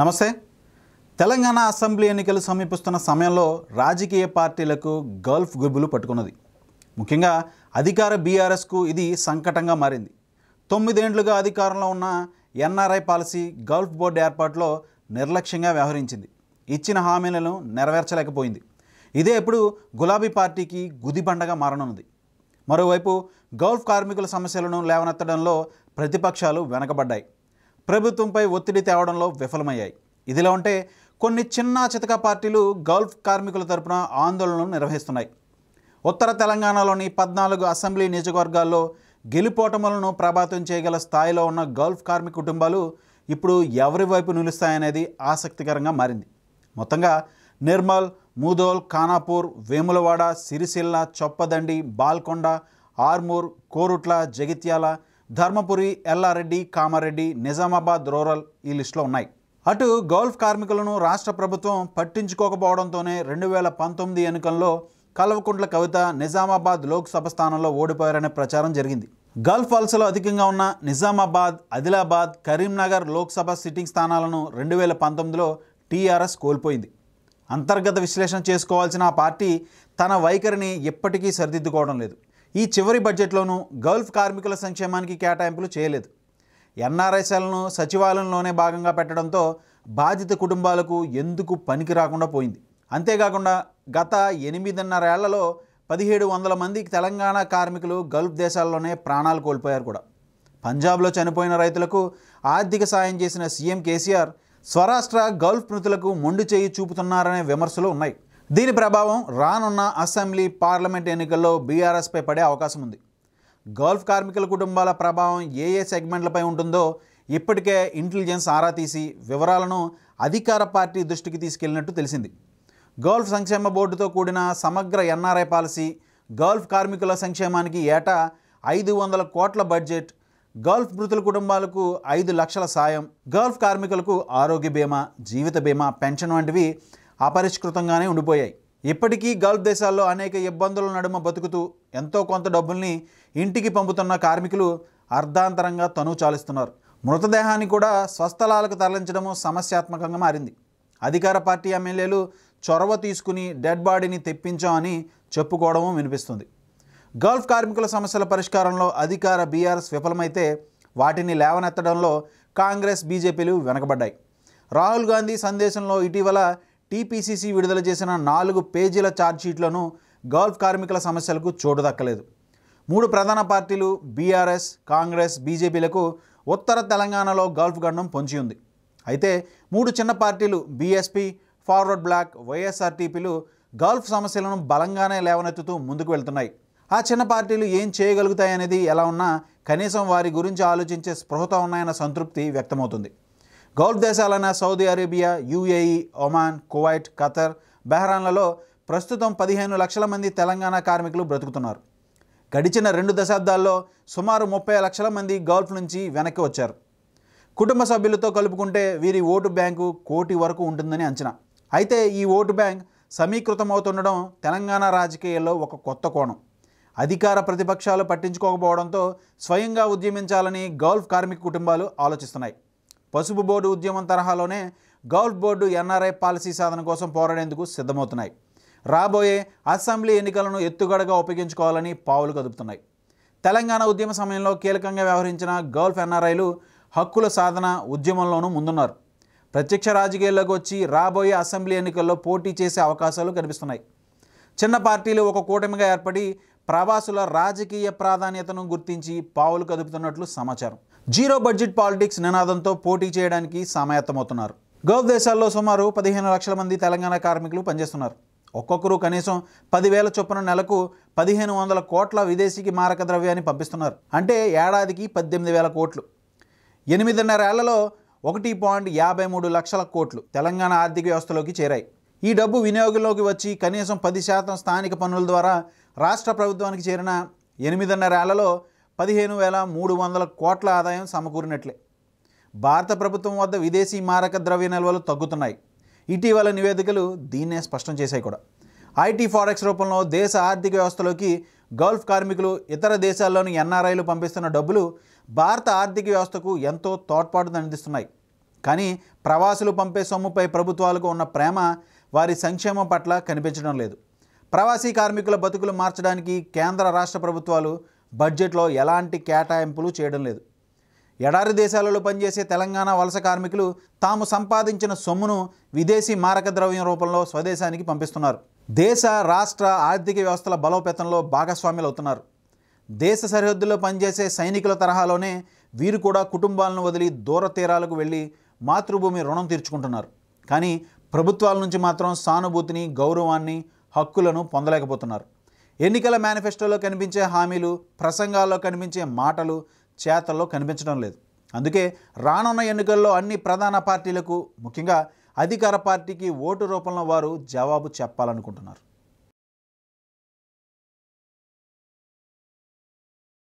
నమస్తే తెలంగాణ అసెంబ్లీ ఎన్నికలు సమీపిస్తున్న సమయంలో రాజకీయ పార్టీలకు గల్ఫ్ గుబులు పట్టుకున్నది ముఖ్యంగా అధికార బీఆర్ఎస్కు ఇది సంకటంగా మారింది తొమ్మిదేండ్లుగా అధికారంలో ఉన్న ఎన్ఆర్ఐ పాలసీ గల్ఫ్ బోర్డు ఏర్పాటులో నిర్లక్ష్యంగా వ్యవహరించింది ఇచ్చిన హామీలను నెరవేర్చలేకపోయింది ఇదే ఇప్పుడు గులాబీ పార్టీకి గుదిబండగా మారనున్నది మరోవైపు గల్ఫ్ కార్మికుల సమస్యలను లేవనెత్తడంలో ప్రతిపక్షాలు వెనకబడ్డాయి ప్రభుత్వంపై ఒత్తిడి తేవడంలో విఫలమయ్యాయి ఇదిలా ఉంటే కొన్ని చిన్న చితక పార్టీలు గల్ఫ్ కార్మికుల తరపున ఆందోళనలు నిర్వహిస్తున్నాయి ఉత్తర తెలంగాణలోని పద్నాలుగు అసెంబ్లీ నియోజకవర్గాల్లో గెలుపోటములను ప్రభావితం చేయగల స్థాయిలో ఉన్న గల్ఫ్ కార్మిక కుటుంబాలు ఇప్పుడు ఎవరి వైపు నిలుస్తాయనేది ఆసక్తికరంగా మారింది మొత్తంగా నిర్మల్ మూదోల్ ఖానాపూర్ వేములవాడ సిరిసిల్ల చొప్పదండి బాల్కొండ ఆర్మూర్ కోరుట్ల జగిత్యాల ధర్మపురి ఎల్లారెడ్డి కామారెడ్డి నిజామాబాద్ రూరల్ ఈ లిస్టులో ఉన్నాయి అటు గల్ఫ్ కార్మికులను రాష్ట్ర ప్రభుత్వం పట్టించుకోకపోవడంతోనే రెండు వేల పంతొమ్మిది ఎన్నికల్లో కల్వకుంట్ల కవిత నిజామాబాద్ లోక్సభ స్థానంలో ఓడిపోయారనే ప్రచారం జరిగింది గల్ఫ్ వలసలో అధికంగా ఉన్న నిజామాబాద్ ఆదిలాబాద్ కరీంనగర్ లోక్సభ సిట్టింగ్ స్థానాలను రెండు వేల పంతొమ్మిదిలో టీఆర్ఎస్ కోల్పోయింది అంతర్గత విశ్లేషణ చేసుకోవాల్సిన ఆ పార్టీ తన వైఖరిని ఎప్పటికీ సరిదిద్దుకోవడం లేదు ఈ చివరి బడ్జెట్లోనూ గల్ఫ్ కార్మికుల సంక్షేమానికి కేటాయింపులు చేయలేదు ఎన్ఆర్ఎస్ఎల్ను సచివాలయంలోనే భాగంగా పెట్టడంతో బాధిత కుటుంబాలకు ఎందుకు పనికి రాకుండా పోయింది అంతేకాకుండా గత ఎనిమిదిన్నరేళ్లలో పదిహేడు వందల మంది తెలంగాణ కార్మికులు గల్ఫ్ దేశాల్లోనే ప్రాణాలు కోల్పోయారు కూడా పంజాబ్లో చనిపోయిన రైతులకు ఆర్థిక సాయం చేసిన సీఎం కేసీఆర్ స్వరాష్ట్ర గల్ఫ్ మృతులకు మొండి చేయి చూపుతున్నారనే విమర్శలు ఉన్నాయి దీని ప్రభావం రానున్న అసెంబ్లీ పార్లమెంట్ ఎన్నికల్లో బీఆర్ఎస్పై పడే అవకాశం ఉంది గల్ఫ్ కార్మికుల కుటుంబాల ప్రభావం ఏ ఏ సెగ్మెంట్లపై ఉంటుందో ఇప్పటికే ఇంటెలిజెన్స్ ఆరా తీసి వివరాలను అధికార పార్టీ దృష్టికి తీసుకెళ్లినట్టు తెలిసింది గల్ఫ్ సంక్షేమ బోర్డుతో కూడిన సమగ్ర ఎన్ఆర్ఐ పాలసీ గల్ఫ్ కార్మికుల సంక్షేమానికి ఏటా ఐదు వందల కోట్ల బడ్జెట్ గల్ఫ్ మృతుల కుటుంబాలకు ఐదు లక్షల సాయం గల్ఫ్ కార్మికులకు ఆరోగ్య బీమా జీవిత బీమా పెన్షన్ వంటివి అపరిష్కృతంగానే ఉండిపోయాయి ఇప్పటికీ గల్ఫ్ దేశాల్లో అనేక ఇబ్బందుల నడుమ బతుకుతూ ఎంతో కొంత డబ్బుల్ని ఇంటికి పంపుతున్న కార్మికులు అర్ధాంతరంగా తను చాలిస్తున్నారు మృతదేహాన్ని కూడా స్వస్థలాలకు తరలించడము సమస్యాత్మకంగా మారింది అధికార పార్టీ ఎమ్మెల్యేలు చొరవ తీసుకుని డెడ్ బాడీని తెప్పించామని చెప్పుకోవడము వినిపిస్తుంది గల్ఫ్ కార్మికుల సమస్యల పరిష్కారంలో అధికార బీఆర్ఎస్ విఫలమైతే వాటిని లేవనెత్తడంలో కాంగ్రెస్ బీజేపీలు వెనకబడ్డాయి రాహుల్ గాంధీ సందేశంలో ఇటీవల టీపీసీసీ విడుదల చేసిన నాలుగు పేజీల ఛార్జ్షీట్లను గల్ఫ్ కార్మికుల సమస్యలకు చోటు దక్కలేదు మూడు ప్రధాన పార్టీలు బీఆర్ఎస్ కాంగ్రెస్ బీజేపీలకు ఉత్తర తెలంగాణలో గల్ఫ్ గండం పొంచి ఉంది అయితే మూడు చిన్న పార్టీలు బీఎస్పీ ఫార్వర్డ్ బ్లాక్ వైఎస్ఆర్టీపీలు గల్ఫ్ సమస్యలను బలంగానే లేవనెత్తుతూ ముందుకు వెళ్తున్నాయి ఆ చిన్న పార్టీలు ఏం చేయగలుగుతాయనేది ఎలా ఉన్నా కనీసం వారి గురించి ఆలోచించే స్పృహతో ఉన్నాయన్న సంతృప్తి వ్యక్తమవుతుంది గల్ఫ్ దేశాలైన Saudi Arabia UAE Oman Kuwait Qatar బెహ్రాన్లలో ప్రస్తుతం పదిహేను లక్షల మంది తెలంగాణ కార్మికులు బ్రతుకుతున్నారు గడిచిన రెండు దశాబ్దాల్లో సుమారు ముప్పై లక్షల మంది గల్ఫ్ నుంచి వెనక్కి వచ్చారు కుటుంబ సభ్యులతో కలుపుకుంటే వీరి ఓటు బ్యాంకు కోటి వరకు ఉంటుందని అంచనా అయితే ఈ ఓటు బ్యాంక్ సమీకృతమవుతుండడం తెలంగాణ రాజకీయాల్లో ఒక కొత్త కోణం అధికార ప్రతిపక్షాలు పట్టించుకోకపోవడంతో స్వయంగా ఉద్యమించాలని గల్ఫ్ కార్మిక కుటుంబాలు ఆలోచిస్తున్నాయి పసుపు బోర్డు ఉద్యమం తరహాలోనే గల్ఫ్ బోర్డు ఎన్ఆర్ఐ పాలసీ సాధన కోసం పోరాడేందుకు సిద్ధమవుతున్నాయి రాబోయే అసెంబ్లీ ఎన్నికలను ఎత్తుగడగా ఉపయోగించుకోవాలని పావులు కదుపుతున్నాయి తెలంగాణ ఉద్యమ సమయంలో కీలకంగా వ్యవహరించిన గల్ఫ్ ఎన్ఆర్ఐలు హక్కుల సాధన ఉద్యమంలోనూ ముందున్నారు ప్రత్యక్ష రాజకీయాల్లోకి వచ్చి రాబోయే అసెంబ్లీ ఎన్నికల్లో పోటీ చేసే అవకాశాలు కనిపిస్తున్నాయి చిన్న పార్టీలు ఒక కూటమిగా ఏర్పడి ప్రవాసుల రాజకీయ ప్రాధాన్యతను గుర్తించి పావులు కదుపుతున్నట్లు సమాచారం జీరో బడ్జెట్ పాలిటిక్స్ నినాదంతో పోటీ చేయడానికి సమాయత్తమవుతున్నారు గల్ఫ్ దేశాల్లో సుమారు పదిహేను లక్షల మంది తెలంగాణ కార్మికులు పనిచేస్తున్నారు ఒక్కొక్కరు కనీసం పదివేల చొప్పున నెలకు పదిహేను వందల కోట్ల విదేశీకి మారక ద్రవ్యాన్ని పంపిస్తున్నారు అంటే ఏడాదికి పద్దెనిమిది వేల కోట్లు ఎనిమిదిన్నరేళ్లలో ఒకటి పాయింట్ యాభై మూడు లక్షల కోట్లు తెలంగాణ ఆర్థిక వ్యవస్థలోకి చేరాయి ఈ డబ్బు వినియోగంలోకి వచ్చి కనీసం పది శాతం స్థానిక పన్నుల ద్వారా రాష్ట్ర ప్రభుత్వానికి చేరిన ఎనిమిదిన్నరేళ్లలో పదిహేను వేల మూడు వందల కోట్ల ఆదాయం సమకూరినట్లే భారత ప్రభుత్వం వద్ద విదేశీ మారక ద్రవ్య నిల్వలు తగ్గుతున్నాయి ఇటీవల నివేదికలు దీన్నే స్పష్టం చేశాయి కూడా ఐటీ ఫారెక్స్ రూపంలో దేశ ఆర్థిక వ్యవస్థలోకి గల్ఫ్ కార్మికులు ఇతర దేశాల్లోని ఎన్ఆర్ఐలు పంపిస్తున్న డబ్బులు భారత ఆర్థిక వ్యవస్థకు ఎంతో తోడ్పాటును అందిస్తున్నాయి కానీ ప్రవాసులు పంపే సొమ్ముపై ప్రభుత్వాలకు ఉన్న ప్రేమ వారి సంక్షేమం పట్ల కనిపించడం లేదు ప్రవాసీ కార్మికుల బతుకులు మార్చడానికి కేంద్ర రాష్ట్ర ప్రభుత్వాలు బడ్జెట్లో ఎలాంటి కేటాయింపులు చేయడం లేదు ఎడారి దేశాలలో పనిచేసే తెలంగాణ వలస కార్మికులు తాము సంపాదించిన సొమ్మును విదేశీ మారక ద్రవ్యం రూపంలో స్వదేశానికి పంపిస్తున్నారు దేశ రాష్ట్ర ఆర్థిక వ్యవస్థల బలోపేతంలో భాగస్వామ్యులు అవుతున్నారు దేశ సరిహద్దుల్లో పనిచేసే సైనికుల తరహాలోనే వీరు కూడా కుటుంబాలను వదిలి దూర తీరాలకు వెళ్ళి మాతృభూమి రుణం తీర్చుకుంటున్నారు కానీ ప్రభుత్వాల నుంచి మాత్రం సానుభూతిని గౌరవాన్ని హక్కులను పొందలేకపోతున్నారు ఎన్నికల మేనిఫెస్టోలో కనిపించే హామీలు ప్రసంగాల్లో కనిపించే మాటలు చేతల్లో కనిపించడం లేదు అందుకే రానున్న ఎన్నికల్లో అన్ని ప్రధాన పార్టీలకు ముఖ్యంగా అధికార పార్టీకి ఓటు రూపంలో వారు జవాబు చెప్పాలనుకుంటున్నారు